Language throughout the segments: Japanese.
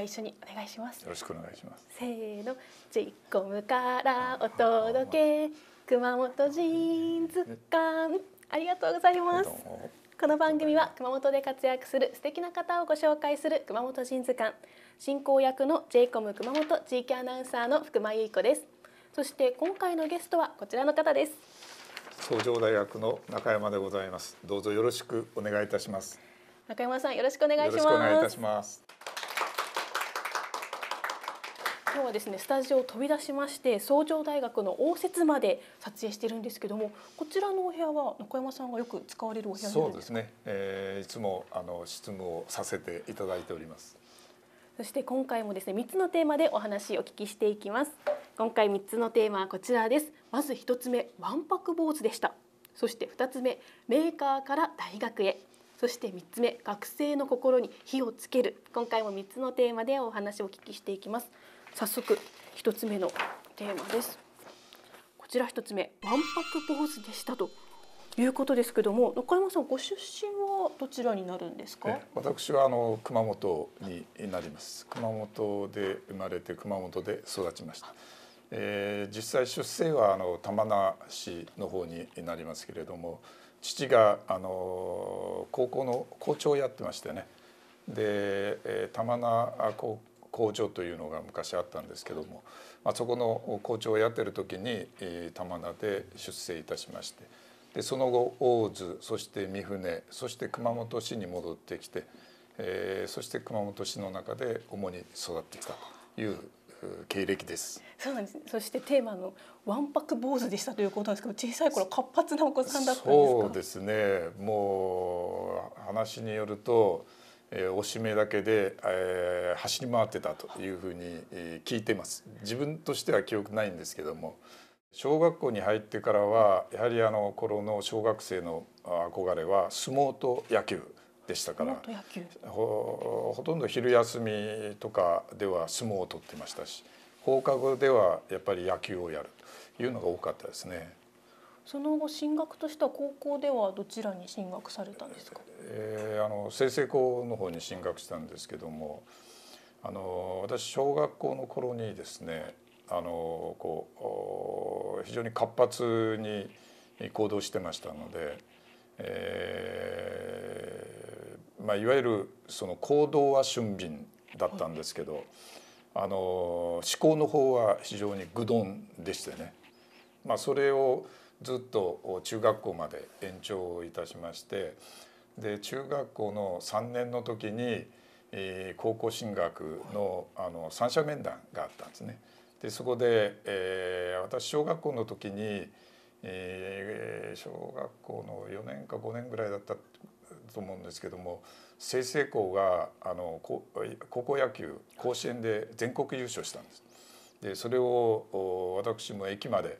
は一緒にお願いしますよろしくお願いしますせーのジッコムからお届け熊本ジーンズ館ありがとうございますこの番組は熊本で活躍する素敵な方をご紹介する熊本ジーンズ館進行役のジェイコム熊本地域アナウンサーの福間由衣子ですそして今回のゲストはこちらの方です東上大学の中山でございますどうぞよろしくお願いいたします中山さんよろしくお願いしますお願いいたします今日はですねスタジオを飛び出しまして総城大学の応接まで撮影してるんですけどもこちらのお部屋は中山さんがよく使われるお部屋そうですね、えー、いつもあの質問をさせていただいておりますそして今回もですね3つのテーマでお話をお聞きしていきます今回3つのテーマはこちらですまず1つ目わんぱく坊主でしたそして2つ目メーカーから大学へそして3つ目学生の心に火をつける今回も3つのテーマでお話をお聞きしていきます早速一つ目のテーマですこちら一つ目わんぱく坊主でしたということですけども中山さんご出身はどちらになるんですか私はあの熊本になります熊本で生まれて熊本で育ちました、えー、実際出生はあの玉名市の方になりますけれども父があの高校の校長をやってましてねでえ玉名高校校長というのが昔あったんですけども、まあ、そこの校長をやってる時に、えー、玉名で出世いたしましてでその後大津そして三船そして熊本市に戻ってきて、えー、そして熊本市の中で主に育ってきたという経歴です。そうなんです、ね。そしてテーマのわんぱく坊主でしたということなんですけど、小さい頃活発なお子さんだったんですか。そうですね。もう話によると。えし目だけで、えー、走り回ってたというふうに、え聞いてます自分としては記憶ないんですけども小学校に入ってからはやはりあの頃の小学生の憧れは相撲と野球でしたからほほとんど昼休みとかでは相撲を取ってましたし放課後ではやっぱり野球をやるというのが多かったですね。その後進学としては高校ではどちらに進学されたんですか、えー、あの清成校の方に進学したんですけどもあの私小学校の頃にですねあのこう非常に活発に行動してましたので、えーまあ、いわゆるその行動は俊敏だったんですけど、はい、あの思考の方は非常に愚鈍でしてね、まあ、それをずっと中学校まで延長をいたしましてで中学校の3年の時に、えー、高校進学のあの三者面談があったんですね。でそこで、えー、私小学校の時に、えー、小学校の4年か5年ぐらいだったと思うんですけども清々校があの高校野球甲子園で全国優勝したんです。でそれを私も駅まで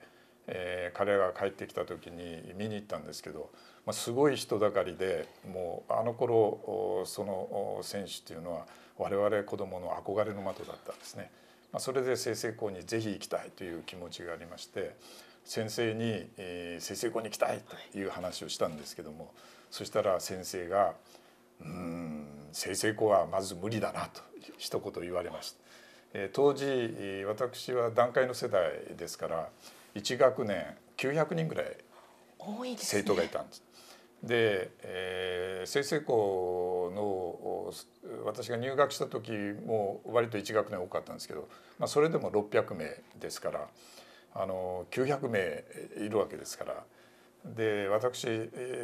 えー、彼が帰ってきた時に見に行ったんですけど、まあ、すごい人だかりでもうあの頃その選手っていうのは我々子どもの憧れの的だったんですね。まあ、それで済々校にぜひ行きたいという気持ちがありまして先生に「えー、済々校に行きたい」という話をしたんですけどもそしたら先生が「うん済々校はまず無理だな」と一言言われました。え当時私は団塊の世代ですから1学年900人ぐらい生徒がいたんです。で、ね、えー、先生校の私が入学した時も割と1学年多かったんですけど、まあ、それでも600名ですからあの900名いるわけですから。で私成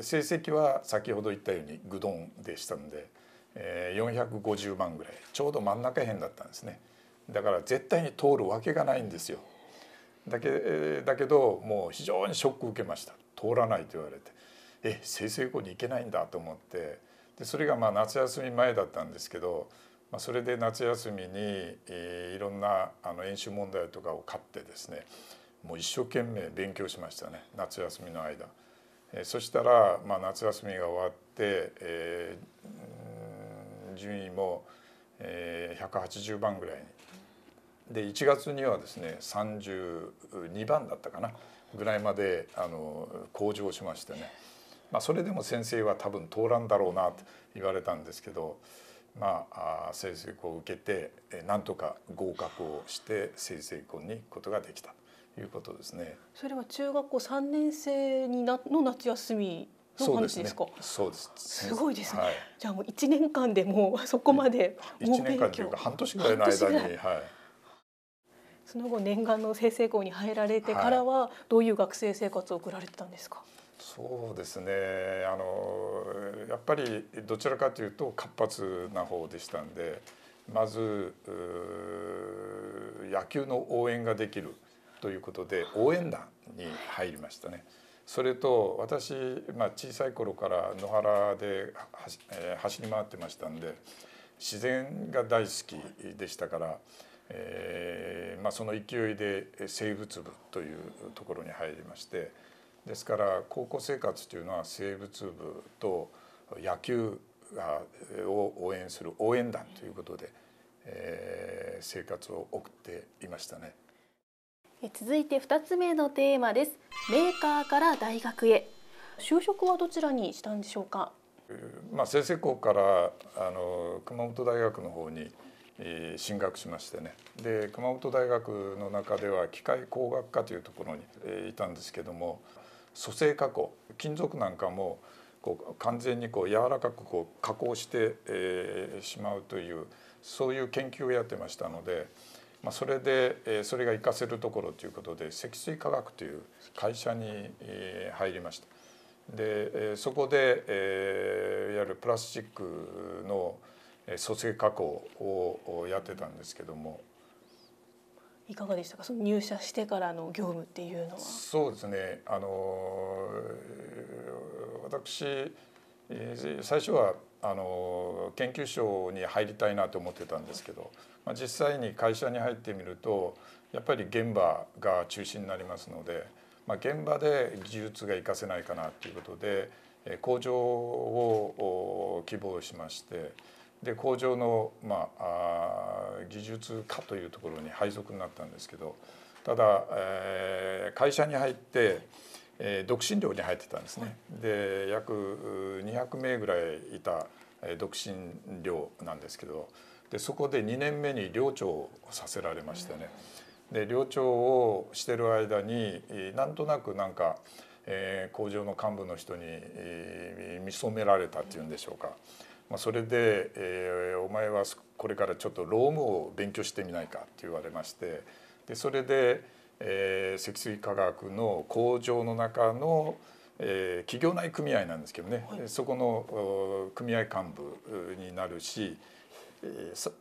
績は先ほど言ったようにグドンでしたのでえ450万ぐらいちょうど真ん中辺だったんですねだから絶対に通るわけがないんですよだけだけどもう非常にショック受けました通らないと言われてえ生成校に行けないんだと思ってでそれがまあ夏休み前だったんですけど、まあ、それで夏休みに、えー、いろんなあの演習問題とかを買ってですねもう一生懸命勉強しましたね夏休みの間。えー、そしたら、まあ、夏休みが終わって、えー、順位も、えー、180番ぐらいにで1月にはですね32番だったかなぐらいまであの向上しましてね、まあ、それでも先生は多分通らんだろうなと言われたんですけど、まあ、成績を受けてなんとか合格をして成成校に行くことができたということですね。それは中学校3年生になの夏休みそうですね。そうです。すごいですね。はい、じゃあもう一年間でもそこまでも勉強。一年間というか半年ぐらいの間に、はい。その後念願の済々校に入られてからはどういう学生生活を送られてたんですか、はい、そうですねあのやっぱりどちらかというと活発な方でしたんでまず野球の応援ができるということで応援団に入りましたね。それと私、まあ、小さい頃から野原でえー、走り回ってましたんで自然が大好きでしたから、えーまあ、その勢いで生物部というところに入りましてですから高校生活というのは生物部と野球を応援する応援団ということで、えー、生活を送っていましたね。続いて2つ目のテーマですメーカーから大学へ就職はどちらにしたんでしょうかまあ、先生校からあの熊本大学の方に進学しましてねで熊本大学の中では機械工学科というところにいたんですけども組成加工金属なんかもこう完全にこう柔らかくこう加工してしまうというそういう研究をやってましたので。まあ、それでそれが活かせるところということで積水化学という会社に入りましたでそこでゆるプラスチックの蘇生加工をやってたんですけどもいかがでしたかその入社してからの業務っていうのは。そうですねあの私最初はあの研究所に入りたいなと思ってたんですけど、まあ、実際に会社に入ってみるとやっぱり現場が中心になりますので、まあ、現場で技術が活かせないかなということで工場を希望しまして。で工場の、まあ、あ技術科というところに配属になったんですけどただ、えー、会社に入って、えー、独身寮に入ってたんですね。で約200名ぐらいいた、えー、独身寮なんですけどでそこで2年目に寮長をさせられましてね。で寮長をしてる間になんとなくなんか、えー、工場の幹部の人に、えー、見初められたっていうんでしょうか。まあ、それで、えー「お前はこれからちょっとロームを勉強してみないか」って言われましてでそれで、えー、積水化学の工場の中の、えー、企業内組合なんですけどね、はい、そこの組合幹部になるし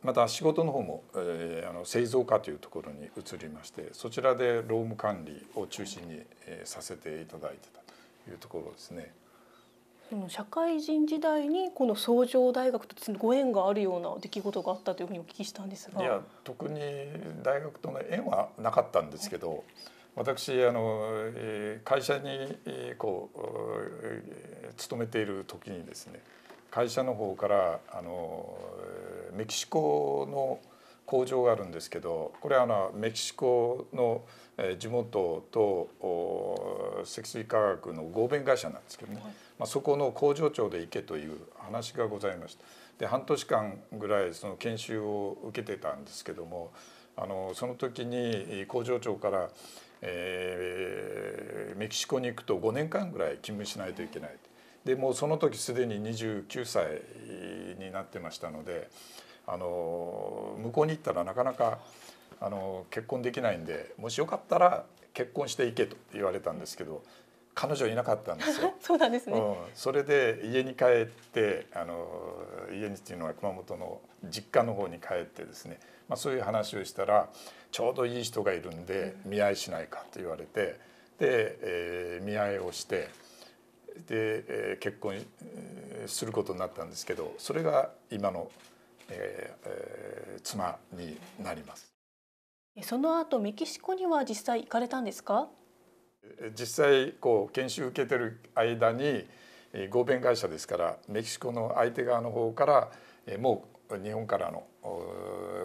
また仕事の方も、えー、あの製造科というところに移りましてそちらで労務管理を中心に、えー、させていただいてたというところですね。その社会人時代にこの創業大学とご縁があるような出来事があったというふうにお聞きしたんですがいや特に大学との縁はなかったんですけど、はい、私あの会社にこう勤めている時にですね会社の方からあのメキシコの工場があるんですけどこれはあのメキシコの地元と積水化学の合弁会社なんですけどね、まあ、そこの工場長で行けという話がございましたで半年間ぐらいその研修を受けてたんですけどもあのその時に工場長からえー、メキシコに行くと5年間ぐらい勤務しないといけないでもうその時すでに29歳になってましたのであの向こうに行ったらなかなかあの結婚できないんでもしよかったら結婚していけと言われたんですけど彼女いなかったんですよ そうなんですね、うん、それで家に帰ってあの家にっていうのは熊本の実家の方に帰ってですね、まあ、そういう話をしたらちょうどいい人がいるんで見合いしないかと言われてで、えー、見合いをしてで、えー、結婚することになったんですけどそれが今のえーえー、妻になりますその後メキシコには実際行かれたんですか実際こう研修受けてる間に合弁会社ですからメキシコの相手側の方からもう日本からの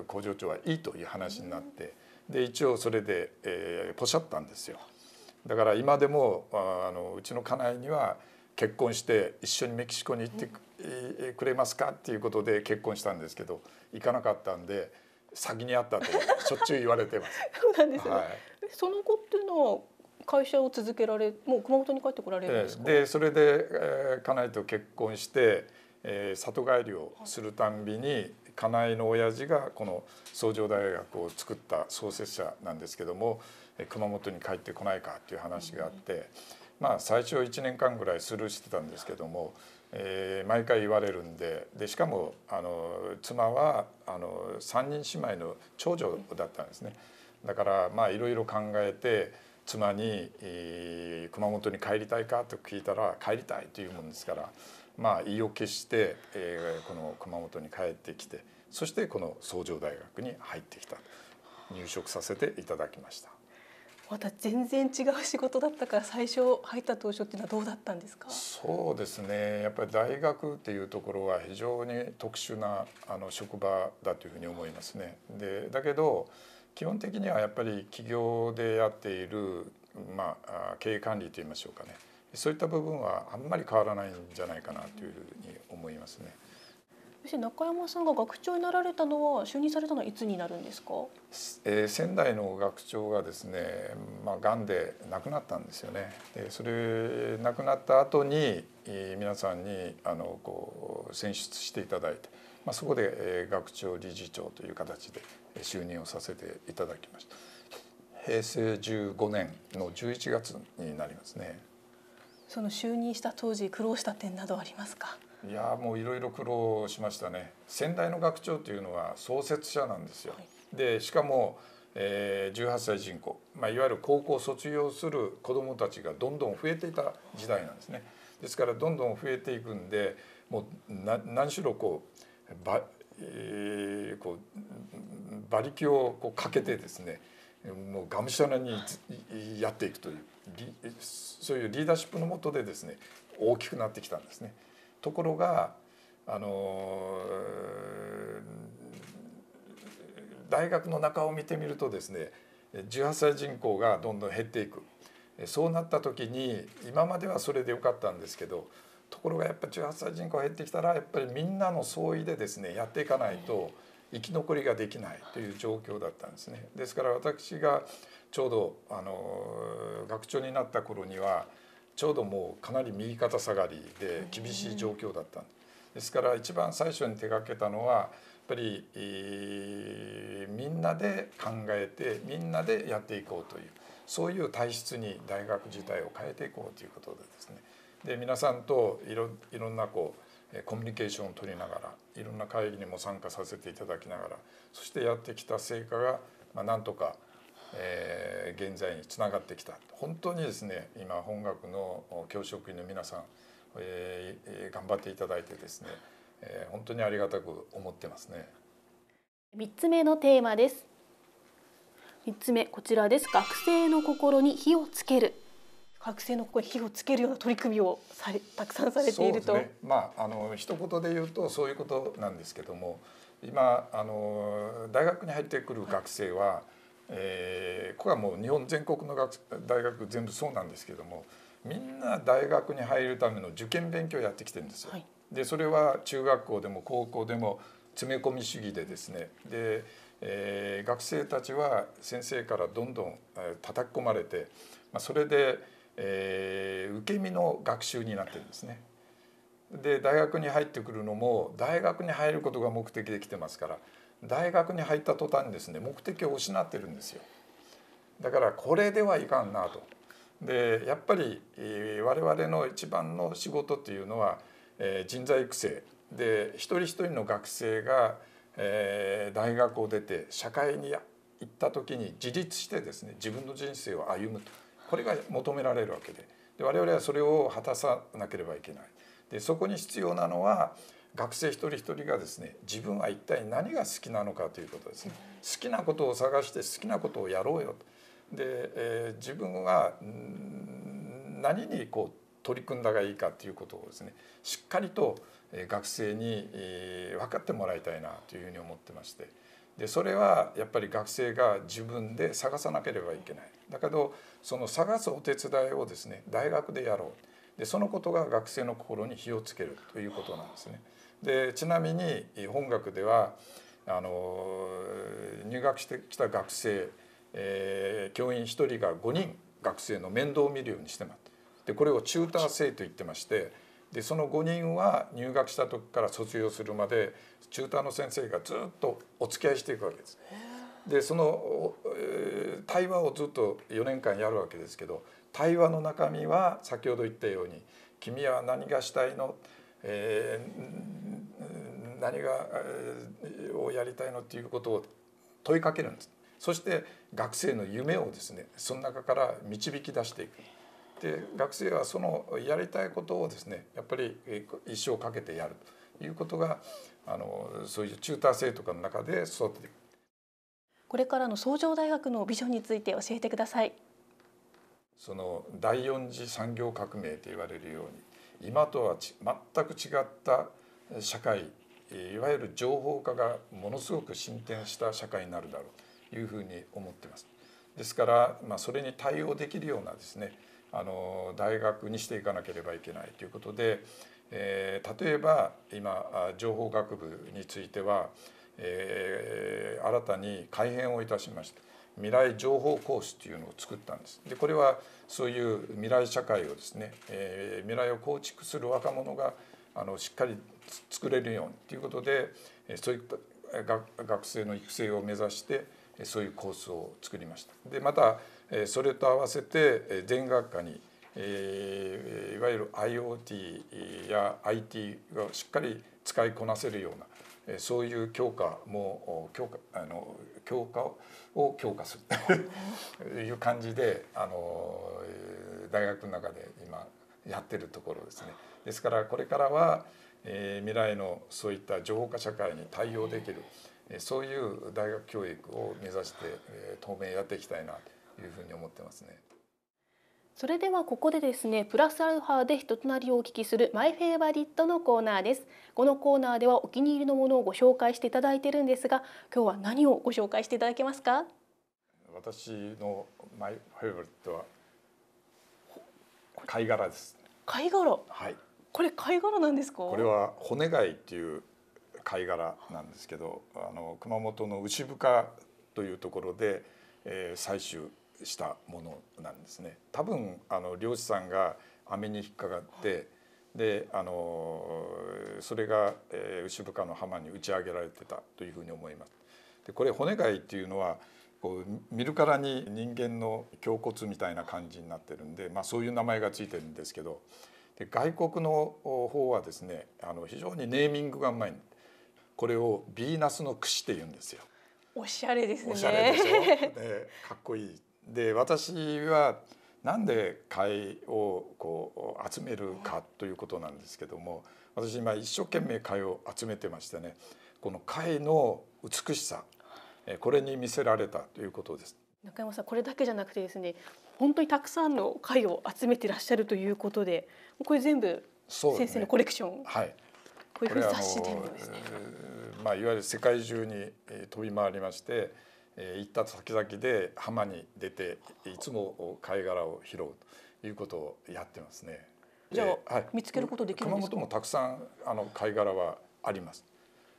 工場長はいいという話になってで一応それで、えー、ポシャったんですよだから今でもあのうちの家内には結婚して一緒にメキシコに行ってくれますかっていうことで結婚したんですけど行かなかったんで先に会ったとしょっちゅう言われてます。そうなんですね、はい、その子っていうのは会社を続けられもう熊本に帰ってこられるんですかでそれで、えー、家内と結婚して、えー、里帰りをするたんびに、はい、家内の親父がこの創業大学を作った創設者なんですけども、えー、熊本に帰ってこないかっていう話があって、まあ、最初1年間ぐらいスルーしてたんですけども、えー、毎回言われるんででしかもあの妻はあの3人姉妹の長女だったんですね。だからいろいろ考えて妻に、えー、熊本に帰りたいかと聞いたら帰りたいというもんですから、まあ、意を決して、えー、この熊本に帰ってきてそしてこの創城大学に入ってきた入職させていただきました。また全然違う仕事だったから最初入った当初っていうのはどうだったんですかそうですねやっぱり大学っていうところは非常に特殊なあの職場だというふうに思いますね。でだけど基本的にはやっぱり企業でやっている、まあ、経営管理といいましょうかねそういった部分はあんまり変わらないんじゃないかなというふうに思いますね。そして中山さんが学長になられたのは就任されたのはいつになるんですか、えー、仙台の学長がですねまあ癌で亡くなったんですよねでそれ亡くなった後に、えー、皆さんにあのこう選出していただいて、まあ、そこで、えー、学長理事長という形で就任をさせていただきました平成15年の11月になりますねその就任した当時苦労した点などありますかいやもういろいろ苦労しましたね先代の学長というのは創設者なんですよ、はい、でしかも、えー、18歳人口、まあ、いわゆる高校卒業する子どもたちがどんどん増えていた時代なんですねですからどんどん増えていくんでもう何しろこうば、えー、こう馬力をこうかけてですねもうがむしゃらにやっていくというそういうリーダーシップのもとでですね大きくなってきたんですね。ところがあの大学の中を見てみるとですね18歳人口がどんどん減っていくそうなった時に今まではそれでよかったんですけどところがやっぱ18歳人口が減ってきたらやっぱりみんなの総意でですねやっていかないと生き残りができないという状況だったんですね。ですから私がちょうどあの学長になった頃にはちょうどもうかなり右肩下がりで厳しい状況だったですから一番最初に手がけたのはやっぱり、えー、みんなで考えてみんなでやっていこうというそういう体質に大学自体を変えていこうということでですねで皆さんといろいろんなこうコミュニケーションを取りながらいろんな会議にも参加させていただきながらそしてやってきた成果が、まあ、なんとかえー、現在につながってきた本当にですね今本学の教職員の皆さん、えー、頑張っていただいてですね、えー、本当にありがたく思ってますね3つ目のテーマです3つ目こちらです学生の心に火をつける学生の心に火をつけるような取り組みをされたくさんされていると。ね、まああの一言で言うとそういうことなんですけども今あの大学に入ってくる学生は、はいえー、これはもう日本全国の学大学全部そうなんですけどもみんな大学に入るための受験勉強やってきてるんですよ。はい、でそれは中学校でも高校でも詰め込み主義でですねで、えー、学生たちは先生からどんどん叩き込まれて、まあ、それで、えー、受け身の学習になってるんですね。で大学に入ってくるのも大学に入ることが目的で来てますから大学に入った途端にですね目的を失ってるんですよ。だからこれではいかんなと。でやっぱり我々の一番の仕事っていうのは人材育成で一人一人の学生が大学を出て社会に行った時に自立してですね自分の人生を歩むこれが求められるわけでで我々はそれを果たさなければいけない。でそこに必要なのは学生一人一人がですね自分は一体何が好きなのかということですね好きなことを探して好きなことをやろうよとで、えー、自分は何にこう取り組んだがいいかということをですねしっかりと学生に、え分かってもらいたいなというふうに思ってましてでそれはやっぱり学生が自分で探さなければいけないだけどその探すお手伝いをですね大学でやろうでそのことが学生の心に火をつけるということなんですね。でちなみに本学ではあの入学してきた学生、えー、教員1人が5人学生の面倒を見るようにしてますでこれをチューター制と言ってましてでその5人は入学した時から卒業するまでチューターの先生がずっとお付き合いしていくわけです。でその、えー、対話をずっと4年間やるわけですけど対話の中身は先ほど言ったように「君は何がしたいの?」えー、何が、えー、をやりたいのっていうことを問いかけるんですそして学生の夢をですねその中から導き出していく。で学生はそのやりたいことをですねやっぱり一生かけてやるということがあのそういうチューター制とかの中で育てていくこれからの創上大学のビジョンについて教えてくださいその第四次産業革命と言われるように今とは全く違った社会いわゆる情報化がものすごく進展した社会になるだろうというふうに思ってます。ですから、まあ、それに対応できるようなですねあの大学にしていかなければいけないということで、えー、例えば今情報学部については、えー、新たに改編をいたしました。未来情報講師というのを作ったんですでこれはそういう未来社会をですね、えー、未来を構築する若者があのしっかり作れるようにということでそういった学生の育成を目指してそういうコースを作りましたでまたそれと合わせて全学科にいわゆる IoT や IT をしっかり使いこなせるようなそういう強化も強化あの強化を強化すると いう感じであの大学の中で今やってるところですね。ですからこれからは、えー、未来のそういった情報化社会に対応できる、えー、そういう大学教育を目指して、えー、当面やっていきたいなというふうに思ってますね。それではここでですねプラスアルファで人となりをお聞きするマイフェイバリットのコーナーですこのコーナーではお気に入りのものをご紹介していただいてるんですが今日は何をご紹介していただけますか私のマイフェイバリットは貝殻です貝殻はいこれ貝殻なんですかこれは骨貝っていう貝殻なんですけどあの熊本の牛深というところで、えー、採取したものなんですね多分あの漁師さんが網に引っかかって、であのそれが、えー、牛深の浜に打ち上げられてたというふうに思います。でこれ骨貝っていうのはこう見るからに人間の胸骨みたいな感じになってるんで、まあ、そういう名前がついてるんですけどで外国の方はですねあの非常にネーミングがうまいこれをビーナスの櫛って言うんですよ。おしゃれですね。おしゃれでしょ。ね、かっこいいで私はなんで貝をこう集めるかということなんですけども私今一生懸命貝を集めてましてねこの貝の美しさこれに見せられたということです。中山さんこれだけじゃなくてですね本当にたくさんの貝を集めてらっしゃるということでこれ全部先生のコレクション、ね、はい、こういうふうに雑誌でですねまあ、いわゆる世界中に飛び回りましてえー、行った先々で浜に出ていつも貝殻を拾うということをやってますね。じゃあ、はい、見つけることできるんですか。熊本もたくさんあの貝殻はあります。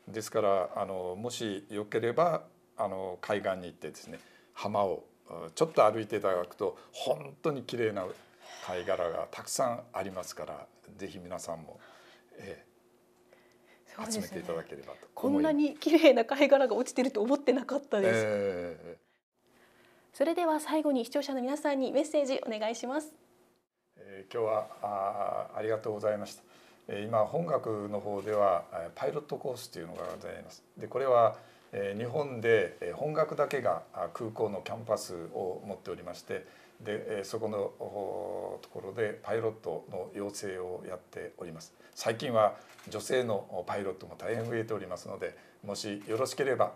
ですからあのもしよければあの海岸に行ってですね浜をちょっと歩いていただくと本当に綺麗な貝殻がたくさんありますからぜひ皆さんも、ええ、集めていただければと、ね、こんなに綺麗な貝殻が落ちてると思ってなかったです、えー、それでは最後に視聴者の皆さんにメッセージお願いします、えー、今日はあありがとうございました、えー、今本学の方ではパイロットコースというのがございますでこれは日本で本学だけが空港のキャンパスを持っておりましてでそこのところでパイロットの養成をやっております最近は女性のパイロットも大変増えておりますのでもしよろしければ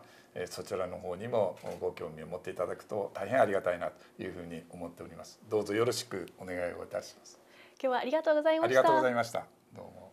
そちらの方にもご興味を持っていただくと大変ありがたいなというふうに思っておりますどうぞよろしくお願いをいたします今日はありがとうございましたありがとうございましたどうも